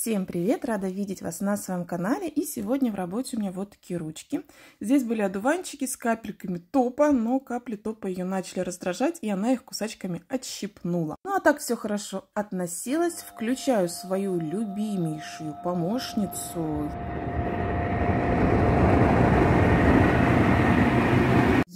Всем привет! Рада видеть вас на своем канале. И сегодня в работе у меня вот такие ручки. Здесь были одуванчики с капельками топа, но капли топа ее начали раздражать, и она их кусачками отщипнула. Ну а так все хорошо относилась. Включаю свою любимейшую помощницу.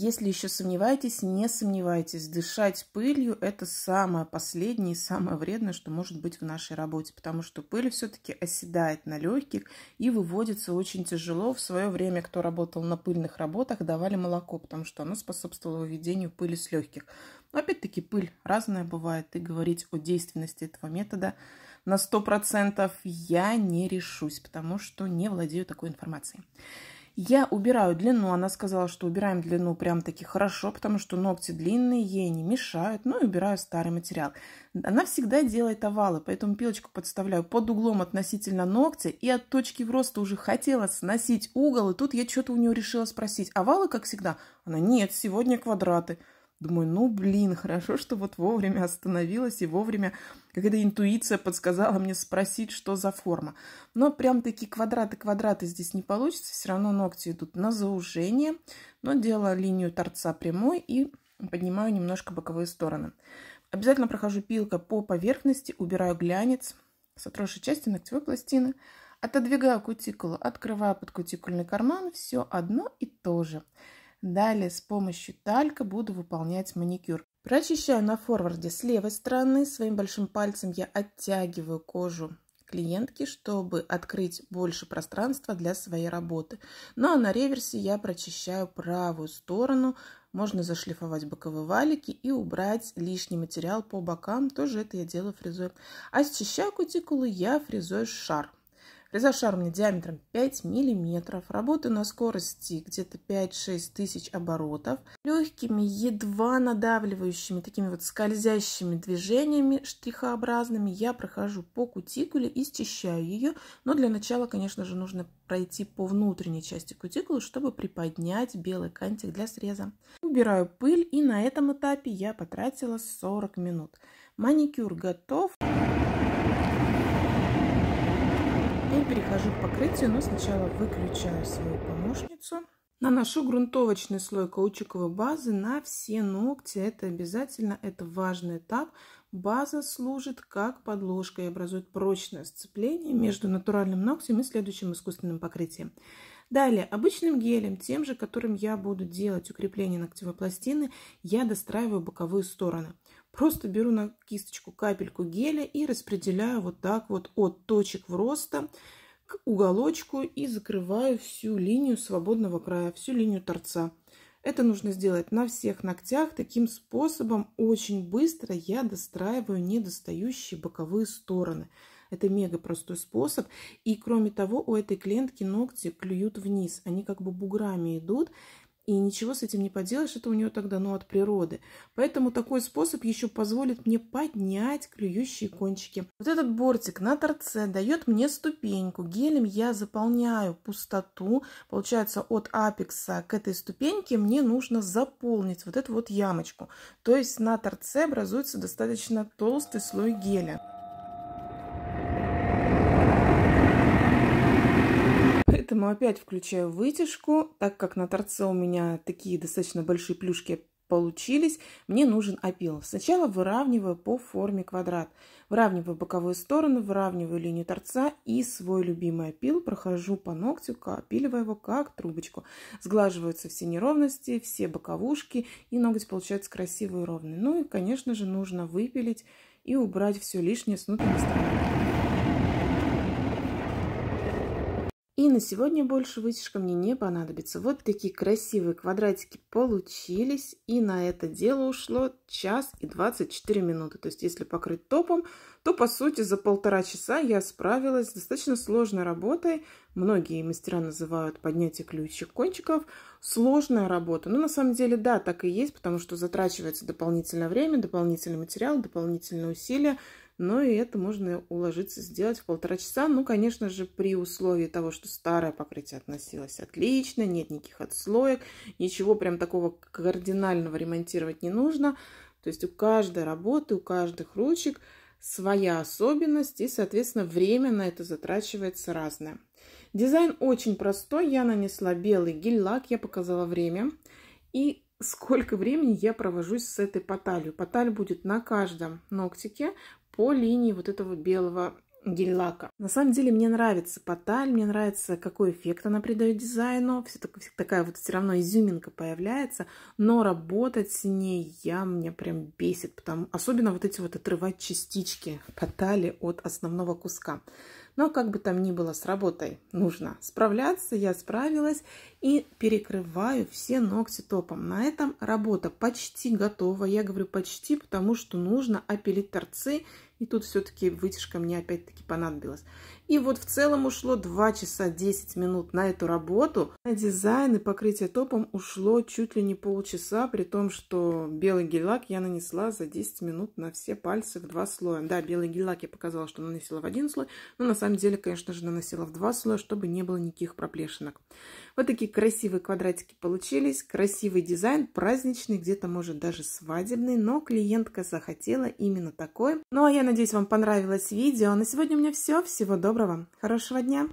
Если еще сомневаетесь, не сомневайтесь. Дышать пылью – это самое последнее и самое вредное, что может быть в нашей работе, потому что пыль все-таки оседает на легких и выводится очень тяжело. В свое время, кто работал на пыльных работах, давали молоко, потому что оно способствовало выведению пыли с легких. Но опять-таки пыль разная бывает, и говорить о действенности этого метода на 100% я не решусь, потому что не владею такой информацией. Я убираю длину. Она сказала, что убираем длину прям-таки хорошо, потому что ногти длинные, ей не мешают. Ну и убираю старый материал. Она всегда делает овалы, поэтому пилочку подставляю под углом относительно ногтя. И от точки в роста уже хотела сносить угол. И тут я что-то у нее решила спросить. Овалы, как всегда? Она, нет, сегодня квадраты. Думаю, ну блин, хорошо, что вот вовремя остановилась и вовремя какая-то интуиция подсказала мне спросить, что за форма. Но прям такие квадраты-квадраты здесь не получится, все равно ногти идут на заужение, но делаю линию торца прямой и поднимаю немножко боковые стороны. Обязательно прохожу пилкой по поверхности, убираю глянец с отросшей части ногтевой пластины, отодвигаю кутикулу, открываю подкутикульный карман, все одно и то же. Далее с помощью талька буду выполнять маникюр. Прочищаю на форварде с левой стороны. Своим большим пальцем я оттягиваю кожу клиентки, чтобы открыть больше пространства для своей работы. Ну а на реверсе я прочищаю правую сторону. Можно зашлифовать боковые валики и убрать лишний материал по бокам. Тоже это я делаю фрезой. А счищаю кутикулы я фрезой шар. Лизошарный диаметром 5 мм. Работаю на скорости где-то 5-6 тысяч оборотов. Легкими, едва надавливающими, такими вот скользящими движениями штрихообразными я прохожу по кутикуле и счищаю ее. Но для начала, конечно же, нужно пройти по внутренней части кутикулы, чтобы приподнять белый кантик для среза. Убираю пыль и на этом этапе я потратила 40 минут. Маникюр готов. Готов перехожу к покрытию, но сначала выключаю свою помощницу. Наношу грунтовочный слой каучуковой базы на все ногти. Это обязательно, это важный этап. База служит как подложка и образует прочное сцепление между натуральным ногтем и следующим искусственным покрытием. Далее, обычным гелем, тем же, которым я буду делать укрепление ногтевой пластины, я достраиваю боковые стороны. Просто беру на кисточку капельку геля и распределяю вот так вот от точек в роста к уголочку и закрываю всю линию свободного края, всю линию торца. Это нужно сделать на всех ногтях. Таким способом очень быстро я достраиваю недостающие боковые стороны. Это мега простой способ. И кроме того, у этой клиентки ногти клюют вниз. Они как бы буграми идут. И ничего с этим не поделаешь, это у нее тогда, ну, от природы. Поэтому такой способ еще позволит мне поднять клюющие кончики. Вот этот бортик на торце дает мне ступеньку. Гелем я заполняю пустоту. Получается, от апекса к этой ступеньке мне нужно заполнить вот эту вот ямочку. То есть на торце образуется достаточно толстый слой геля. поэтому опять включаю вытяжку, так как на торце у меня такие достаточно большие плюшки получились, мне нужен опил. Сначала выравниваю по форме квадрат. Выравниваю боковые стороны, выравниваю линию торца и свой любимый опил прохожу по ногтю, опиливая его как трубочку. Сглаживаются все неровности, все боковушки, и ноготь получается красивый и ровный. Ну и, конечно же, нужно выпилить и убрать все лишнее с внутренней стороны. И на сегодня больше вытяжка мне не понадобится. Вот такие красивые квадратики получились. И на это дело ушло час и 24 минуты. То есть если покрыть топом, то по сути за полтора часа я справилась с достаточно сложной работой. Многие мастера называют поднятие ключик кончиков сложная работа. Но на самом деле да, так и есть, потому что затрачивается дополнительное время, дополнительный материал, дополнительные усилия но ну, и это можно уложиться сделать в полтора часа. Ну, конечно же, при условии того, что старое покрытие относилось отлично, нет никаких отслоек, ничего прям такого кардинального ремонтировать не нужно. То есть у каждой работы, у каждых ручек своя особенность, и, соответственно, время на это затрачивается разное. Дизайн очень простой. Я нанесла белый гель-лак, я показала время. И сколько времени я провожусь с этой поталью. Поталь будет на каждом ногтике по линии вот этого белого гель-лака. На самом деле мне нравится поталь, мне нравится, какой эффект она придает дизайну. Все такая вот все равно изюминка появляется, но работать с ней я, меня прям бесит, потому, особенно вот эти вот отрывать частички потали от основного куска. Но как бы там ни было с работой, нужно справляться. Я справилась и перекрываю все ногти топом. На этом работа почти готова. Я говорю почти, потому что нужно опилить торцы и тут все-таки вытяжка мне опять-таки понадобилась. И вот в целом ушло 2 часа 10 минут на эту работу. На дизайн и покрытие топом ушло чуть ли не полчаса, при том, что белый гель-лак я нанесла за 10 минут на все пальцы в два слоя. Да, белый гель-лак я показала, что наносила в один слой, но на самом деле, конечно же, наносила в два слоя, чтобы не было никаких проплешинок. Вот такие красивые квадратики получились. Красивый дизайн, праздничный, где-то, может, даже свадебный, но клиентка захотела именно такой. Ну, а я на Надеюсь, вам понравилось видео. А на сегодня у меня все. Всего доброго. Хорошего дня.